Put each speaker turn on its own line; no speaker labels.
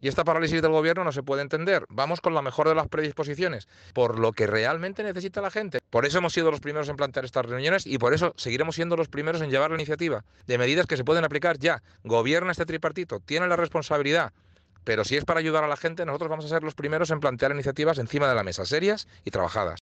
Y esta parálisis del gobierno no se puede entender. Vamos con la mejor de las predisposiciones, por lo que realmente necesita la gente. Por eso hemos sido los primeros en plantear estas reuniones y por eso seguiremos siendo los primeros en llevar la iniciativa de medidas que se pueden aplicar ya. Gobierna este tripartito, tiene la responsabilidad. Pero si es para ayudar a la gente, nosotros vamos a ser los primeros en plantear iniciativas encima de la mesa, serias y trabajadas.